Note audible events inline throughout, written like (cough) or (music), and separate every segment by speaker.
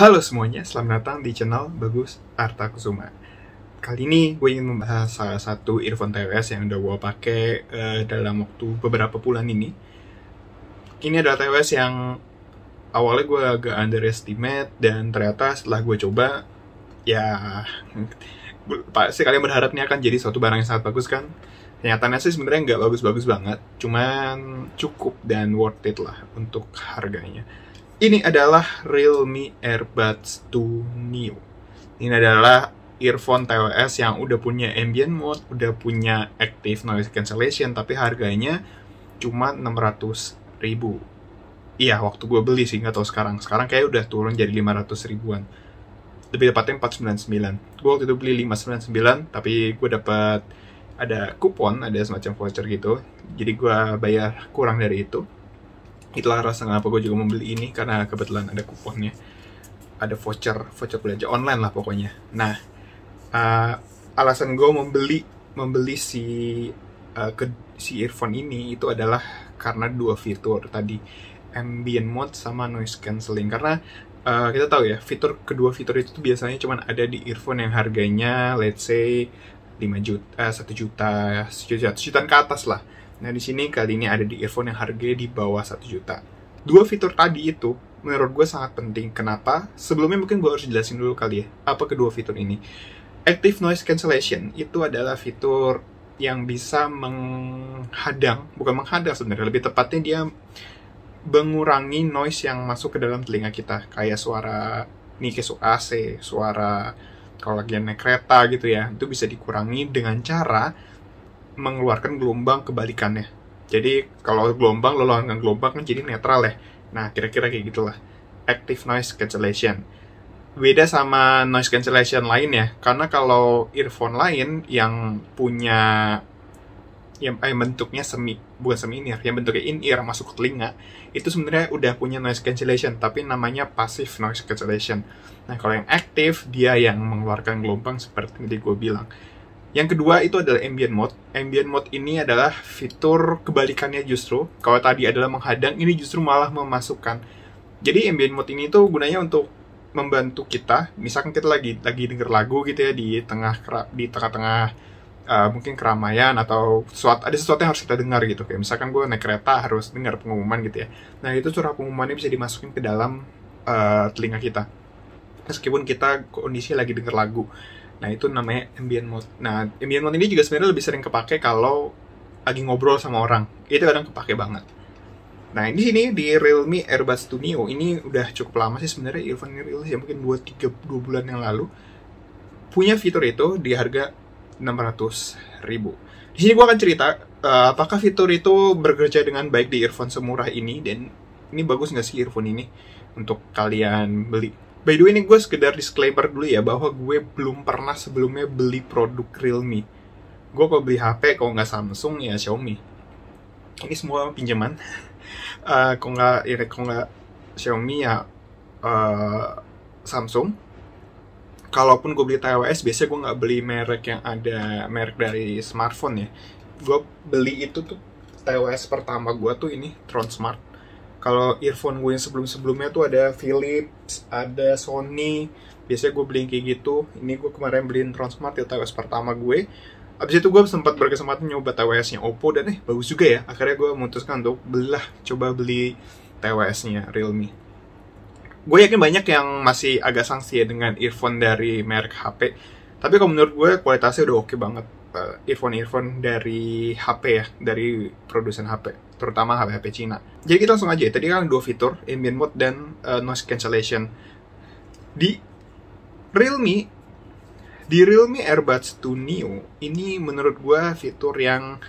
Speaker 1: Halo semuanya, selamat datang di channel Bagus Arta Kusuma. Kali ini gue ingin membahas salah satu earphone TWS yang udah gue pakai uh, dalam waktu beberapa bulan ini. Ini adalah TWS yang awalnya gue agak underestimate dan ternyata setelah gue coba, ya (laughs) pasti kalian berharapnya ini akan jadi suatu barang yang sangat bagus kan? Kenyataannya sih sebenarnya nggak bagus-bagus banget, cuman cukup dan worth it lah untuk harganya ini adalah Realme Airbuds 2 Neo. Ini adalah earphone TWS yang udah punya ambient mode, udah punya active noise cancellation, tapi harganya cuma 600 ribu. Iya, waktu gue beli sih, nggak tahu sekarang. Sekarang kayak udah turun jadi 500 ribuan. Lebih tepatnya 499. Gue waktu itu beli 599, tapi gue dapat ada kupon, ada semacam voucher gitu. Jadi gue bayar kurang dari itu itulah rasa kenapa gue juga membeli ini karena kebetulan ada kuponnya ada voucher voucher belanja online lah pokoknya nah uh, alasan gue membeli membeli si uh, ke, si earphone ini itu adalah karena dua fitur tadi ambient mode sama noise cancelling karena uh, kita tahu ya fitur kedua fitur itu tuh biasanya cuma ada di earphone yang harganya let's say 5 juta, uh, 1 juta, 1 juta, 1 jutaan ke atas lah Nah, di sini kali ini ada di earphone yang harganya di bawah 1 juta. Dua fitur tadi itu menurut gue sangat penting. Kenapa? Sebelumnya mungkin gue harus jelasin dulu kali ya, apa kedua fitur ini. Active Noise Cancellation itu adalah fitur yang bisa menghadang, bukan menghadang sebenarnya, lebih tepatnya dia mengurangi noise yang masuk ke dalam telinga kita, kayak suara nikisu AC, suara kalau lagi naik kereta gitu ya, itu bisa dikurangi dengan cara mengeluarkan gelombang kebalikannya. Jadi kalau gelombang lo lawan gelombang kan jadi netral ya. Nah kira-kira kayak gitulah. Active noise cancellation. Beda sama noise cancellation lain ya, karena kalau earphone lain yang punya yang eh, bentuknya semi bukan semi in ear yang bentuknya in ear masuk ke telinga itu sebenarnya udah punya noise cancellation tapi namanya passive noise cancellation nah kalau yang aktif dia yang mengeluarkan gelombang seperti yang tadi gue bilang yang kedua itu adalah ambient mode. Ambient mode ini adalah fitur kebalikannya justru. Kalau tadi adalah menghadang, ini justru malah memasukkan. Jadi ambient mode ini tuh gunanya untuk membantu kita. Misalkan kita lagi lagi denger lagu gitu ya di tengah di tengah-tengah uh, mungkin keramaian atau sesuatu ada sesuatu yang harus kita dengar gitu kayak misalkan gue naik kereta harus dengar pengumuman gitu ya nah itu suara pengumumannya bisa dimasukin ke dalam uh, telinga kita meskipun kita kondisi lagi denger lagu Nah itu namanya ambient mode. Nah ambient mode ini juga sebenarnya lebih sering kepake kalau lagi ngobrol sama orang. Itu kadang kepake banget. Nah ini sini di Realme Airbus Studio ini udah cukup lama sih sebenarnya ini rilis ya mungkin buat 3 2 bulan yang lalu punya fitur itu di harga ratus ribu. Di sini gua akan cerita uh, apakah fitur itu bekerja dengan baik di earphone semurah ini dan ini bagus nggak sih earphone ini untuk kalian beli. By the way ini gue sekedar disclaimer dulu ya bahwa gue belum pernah sebelumnya beli produk Realme. Gue kalau beli HP kalau nggak Samsung ya Xiaomi. Ini semua pinjaman. Uh, (laughs) kalau nggak ya, kalau nggak Xiaomi ya uh, Samsung. Kalaupun gue beli TWS biasanya gue nggak beli merek yang ada merek dari smartphone ya. Gue beli itu tuh TWS pertama gue tuh ini Tron Smart kalau earphone gue yang sebelum-sebelumnya tuh ada Philips, ada Sony. Biasanya gue beli kayak gitu. Ini gue kemarin beliin Transmart ya TWS pertama gue. Abis itu gue sempat berkesempatan nyoba TWS-nya Oppo dan eh bagus juga ya. Akhirnya gue memutuskan untuk belah coba beli TWS-nya Realme. Gue yakin banyak yang masih agak sangsi ya dengan earphone dari merek HP. Tapi kalau menurut gue kualitasnya udah oke okay banget uh, eh, earphone-earphone dari HP ya, dari produsen HP, terutama HP-HP Cina. Jadi kita langsung aja ya, tadi kan dua fitur, ambient mode dan uh, noise cancellation. Di Realme, di Realme Airbuds 2 Neo, ini menurut gue fitur yang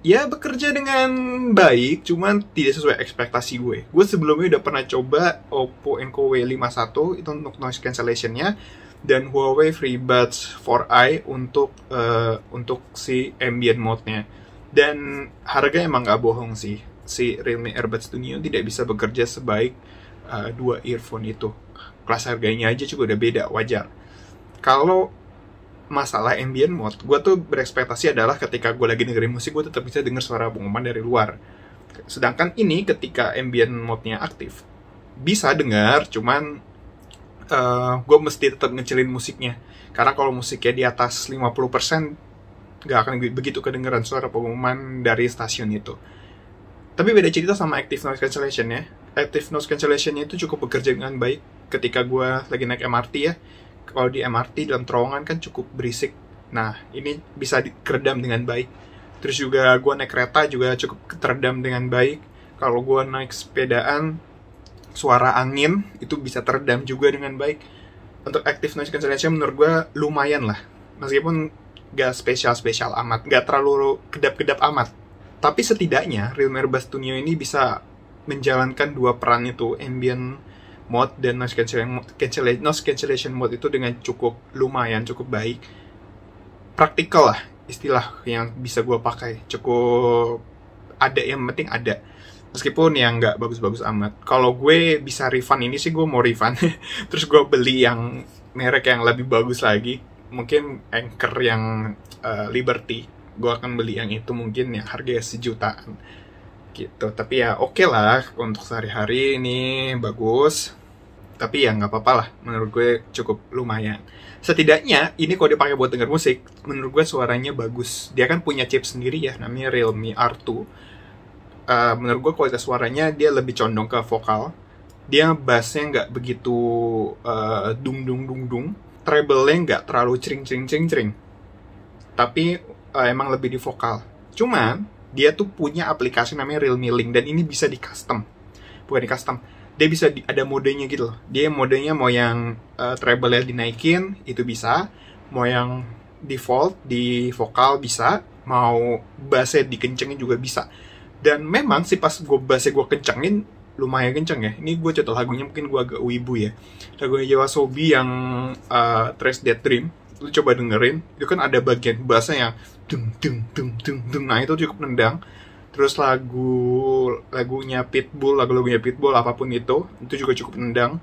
Speaker 1: ya bekerja dengan baik, cuman tidak sesuai ekspektasi gue. Gue sebelumnya udah pernah coba Oppo Enco W51 itu untuk noise cancellationnya, nya dan Huawei FreeBuds 4i untuk uh, untuk si ambient mode-nya. Dan harga emang nggak bohong sih. Si Realme AirBuds Studio tidak bisa bekerja sebaik uh, dua earphone itu. Kelas harganya aja juga udah beda, wajar. Kalau masalah ambient mode, gue tuh berekspektasi adalah ketika gue lagi dengerin musik, gue tetap bisa denger suara pengumuman dari luar. Sedangkan ini ketika ambient mode-nya aktif, bisa dengar, cuman uh, eh, gue mesti tetap ngecilin musiknya karena kalau musiknya di atas 50% gak akan begitu kedengeran suara pengumuman dari stasiun itu tapi beda cerita sama active noise cancellation ya active noise cancellation itu cukup bekerja dengan baik ketika gue lagi naik MRT ya kalau di MRT dalam terowongan kan cukup berisik nah ini bisa dikeredam dengan baik terus juga gue naik kereta juga cukup teredam dengan baik kalau gue naik sepedaan suara angin itu bisa teredam juga dengan baik. Untuk active noise cancellation menurut gue lumayan lah. Meskipun gak spesial-spesial amat, gak terlalu kedap-kedap amat. Tapi setidaknya Realme Bass Studio ini bisa menjalankan dua peran itu, ambient mode dan noise cancellation, cancellation, noise cancellation mode itu dengan cukup lumayan, cukup baik. Praktikal lah istilah yang bisa gue pakai, cukup ada yang penting ada meskipun ya nggak bagus-bagus amat kalau gue bisa refund ini sih gue mau refund (laughs) terus gue beli yang merek yang lebih bagus lagi mungkin anchor yang uh, Liberty gue akan beli yang itu mungkin yang harganya sejutaan gitu tapi ya oke okay lah untuk sehari-hari ini bagus tapi ya nggak apa-apa lah menurut gue cukup lumayan setidaknya ini kalau dipakai buat denger musik menurut gue suaranya bagus dia kan punya chip sendiri ya namanya Realme R2 Eh, menurut gue kualitas suaranya dia lebih condong ke vokal dia bassnya nggak begitu uh, eh, dung dung dung dung treble-nya nggak terlalu cering cering cering cering tapi uh, emang lebih di vokal cuman dia tuh punya aplikasi namanya Realme Link dan ini bisa di custom bukan di custom dia bisa di, ada modenya gitu loh dia modenya mau yang uh, treble-nya dinaikin itu bisa mau yang default di vokal bisa mau bassnya dikencengin juga bisa dan memang sih pas gue bahasnya gue kencengin lumayan kenceng ya ini gue contoh lagunya mungkin gue agak wibu ya lagunya Jawa Sobi yang uh, eh, Trace Dead Dream lu coba dengerin itu kan ada bagian bahasa yang dung dung dung dung dung nah itu cukup nendang terus lagu lagunya Pitbull lagu lagunya Pitbull apapun itu itu juga cukup nendang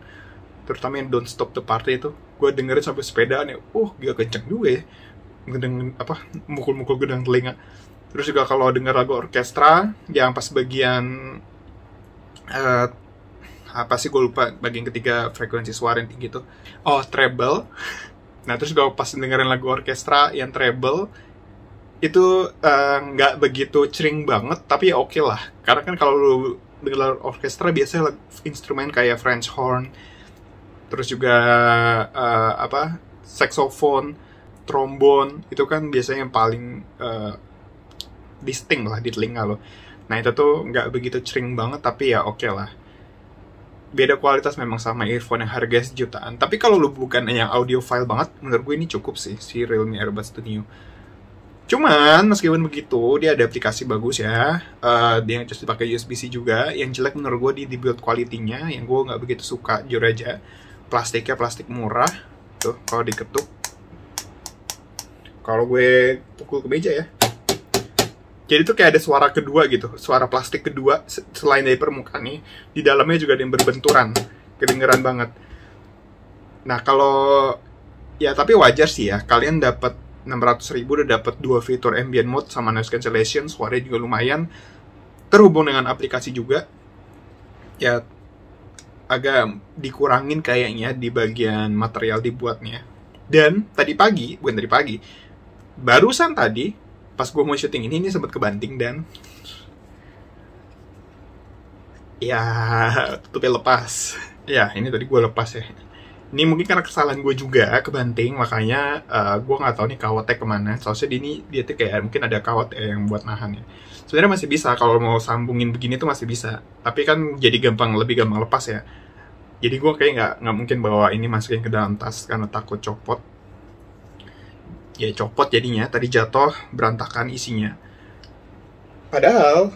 Speaker 1: terutama yang Don't Stop the Party itu gue dengerin sampai sepeda nih ya. uh gila kenceng juga ya gedeng apa mukul-mukul gedang telinga Terus juga kalau dengar lagu orkestra yang pas bagian uh, apa sih gue lupa bagian ketiga frekuensi suara yang tinggi itu. Oh, treble. (laughs) Nah, terus juga pas dengerin lagu orkestra yang treble itu eh, nggak uh, begitu cering banget tapi ya oke okay lah karena kan kalau lu dengar orkestra biasanya instrumen kayak French horn terus juga uh, apa saxophone trombon itu kan biasanya yang paling uh, distinct lah di telinga lo. Nah itu tuh nggak begitu cering banget tapi ya oke okay lah. Beda kualitas memang sama earphone yang harga sejutaan. Tapi kalau lo bukan yang audio file banget, menurut gue ini cukup sih si Realme Earbuds Studio. Cuman meskipun begitu dia ada aplikasi bagus ya. Uh, dia terus pakai USB-C juga. Yang jelek menurut gue di, build quality-nya yang gue nggak begitu suka jujur aja. Plastiknya plastik murah. Tuh kalau diketuk. Kalau gue pukul ke meja ya jadi itu kayak ada suara kedua gitu suara plastik kedua selain dari permukaan nih di dalamnya juga ada yang berbenturan kedengeran banget nah kalau ya tapi wajar sih ya kalian dapat 600 ribu udah dapat dua fitur ambient mode sama noise cancellation suaranya juga lumayan terhubung dengan aplikasi juga ya agak dikurangin kayaknya di bagian material dibuatnya dan tadi pagi bukan tadi pagi barusan tadi pas gue mau syuting ini ini sempat kebanting dan ya tutupnya lepas ya ini tadi gue lepas ya ini mungkin karena kesalahan gue juga kebanting makanya uh, eh, gue nggak tahu nih kawatnya kemana soalnya di ini dia tuh kayak mungkin ada kawat ya yang buat nahan ya sebenarnya masih bisa kalau mau sambungin begini tuh masih bisa tapi kan jadi gampang lebih gampang lepas ya jadi gue kayak nggak nggak mungkin bawa ini masukin ke dalam tas karena takut copot ya copot jadinya tadi jatuh berantakan isinya padahal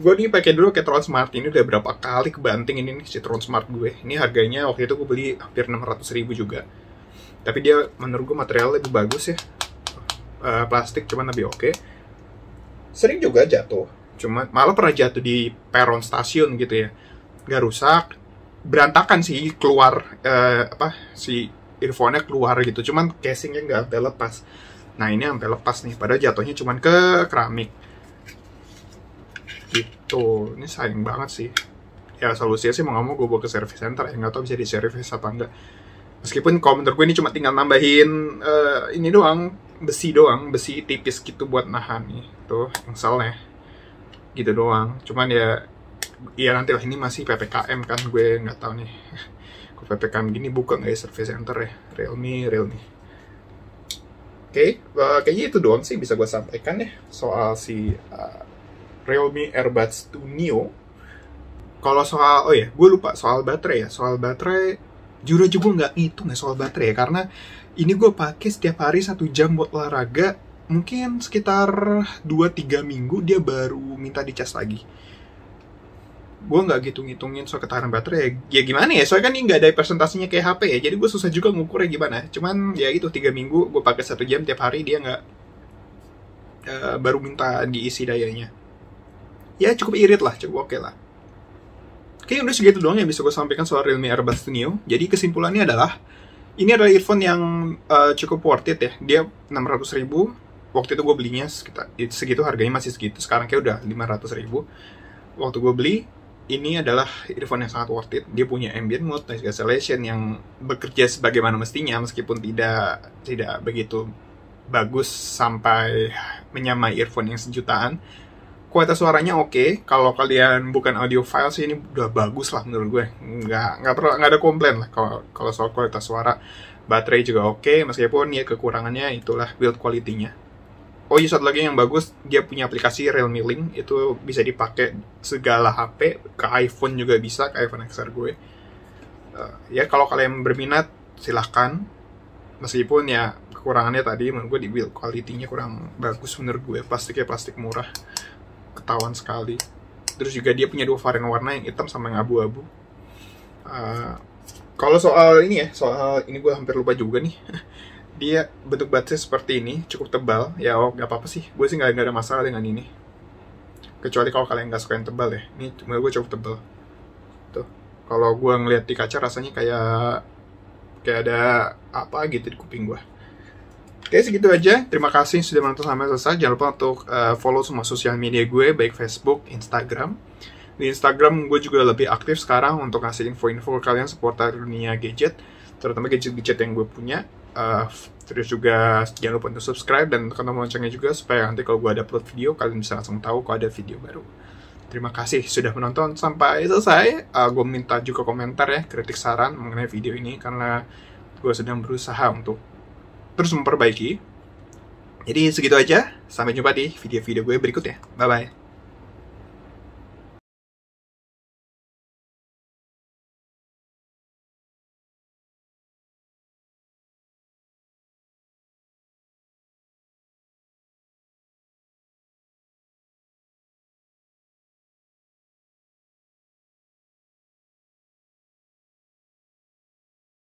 Speaker 1: gue nih pakai dulu Citron Smart ini udah berapa kali kebanting ini nih Citron Smart gue ini harganya waktu itu gue beli hampir 600 ribu juga tapi dia menurut gue materialnya lebih bagus ya uh, plastik cuman lebih oke okay. sering juga jatuh cuma malah pernah jatuh di peron stasiun gitu ya nggak rusak berantakan sih keluar uh, apa si earphone-nya keluar gitu cuman casingnya nggak sampai lepas nah ini sampai lepas nih padahal jatuhnya cuman ke keramik gitu ini sayang banget sih ya solusinya sih mau nggak mau gue bawa ke service center ya nggak tahu bisa di service apa enggak meskipun komentar gue ini cuma tinggal nambahin uh, ini doang besi doang besi tipis gitu buat nahan nih tuh yang misalnya gitu doang cuman ya ya nanti lah ini masih ppkm kan gue nggak tahu nih Aku PPKM gini buka nggak ya service center ya? Realme, Realme. Oke, okay, uh, eh, kayaknya itu doang sih bisa gue sampaikan ya soal si uh, Realme Airbuds 2 Neo. Kalau soal, oh ya, gue lupa soal baterai ya. Soal baterai, jujur aja gue nggak itu ya soal baterai ya. Karena ini gue pakai setiap hari satu jam buat olahraga. Mungkin sekitar 2-3 minggu dia baru minta dicas lagi gue nggak gitu ngitungin soal ketahanan baterai ya, ya, gimana ya soalnya kan ini nggak ada presentasinya kayak HP ya jadi gue susah juga ngukurnya gimana cuman ya itu tiga minggu gue pakai satu jam tiap hari dia nggak uh, baru minta diisi dayanya ya cukup irit lah cukup oke okay lah oke udah segitu doang yang bisa gue sampaikan soal Realme Earbuds Neo jadi kesimpulannya adalah ini adalah earphone yang uh, cukup worth it ya dia 600 ribu waktu itu gue belinya sekitar segitu harganya masih segitu sekarang kayak udah lima ratus ribu waktu gue beli ini adalah earphone yang sangat worth it. Dia punya ambient mode, noise cancellation yang bekerja sebagaimana mestinya meskipun tidak tidak begitu bagus sampai menyamai earphone yang sejutaan. Kualitas suaranya oke. Okay. Kalau kalian bukan audiophile sih ini udah bagus lah menurut gue. Nggak nggak perlu nggak ada komplain lah kalau kalau soal kualitas suara. Baterai juga oke okay, meskipun ya kekurangannya itulah build quality-nya oh iya satu lagi yang bagus dia punya aplikasi Realme Link itu bisa dipakai segala HP ke iPhone juga bisa ke iPhone XR gue uh, ya kalau kalian berminat silahkan meskipun ya kekurangannya tadi menurut gue di build quality-nya kurang bagus menurut gue plastiknya plastik murah ketahuan sekali terus juga dia punya dua varian warna yang hitam sama yang abu-abu eh, kalau soal ini ya soal ini gue hampir lupa juga nih (laughs) dia bentuk batasnya seperti ini, cukup tebal. Ya, oh, gak apa-apa sih. Gue sih nggak gak ada masalah dengan ini. Kecuali kalau kalian nggak suka yang tebal ya. Ini menurut gue cukup tebal. Tuh. Kalau gue ngeliat di kaca rasanya kayak... Kayak ada apa gitu di kuping gue. Oke, segitu aja. Terima kasih sudah menonton sampai selesai. Jangan lupa untuk uh, follow semua sosial media gue, baik Facebook, Instagram. Di Instagram gue juga lebih aktif sekarang untuk ngasih info-info ke kalian seputar dunia gadget, terutama gadget-gadget yang gue punya uh, terus juga jangan lupa untuk subscribe dan tekan tombol loncengnya juga supaya nanti kalau gue ada upload video kalian bisa langsung tahu kalau ada video baru terima kasih sudah menonton sampai selesai uh, eh, gue minta juga komentar ya kritik saran mengenai video ini karena gue sedang berusaha untuk terus memperbaiki jadi segitu aja sampai jumpa di video-video gue berikutnya bye bye